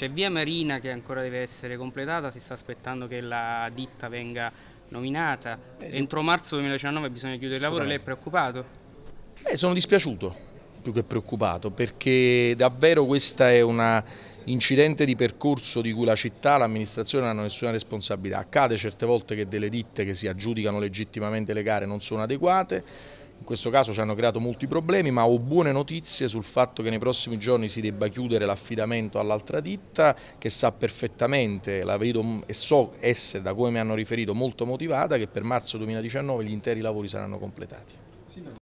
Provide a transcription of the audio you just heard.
C'è via Marina che ancora deve essere completata, si sta aspettando che la ditta venga nominata. Eh, Entro marzo 2019 bisogna chiudere il lavoro, lei è preoccupato? Eh, sono dispiaciuto, più che preoccupato, perché davvero questa è una incidente di percorso di cui la città, e l'amministrazione non hanno nessuna responsabilità. Accade certe volte che delle ditte che si aggiudicano legittimamente le gare non sono adeguate, in questo caso ci hanno creato molti problemi, ma ho buone notizie sul fatto che nei prossimi giorni si debba chiudere l'affidamento all'altra ditta che sa perfettamente, la vedo e so essere, da come mi hanno riferito, molto motivata che per marzo 2019 gli interi lavori saranno completati.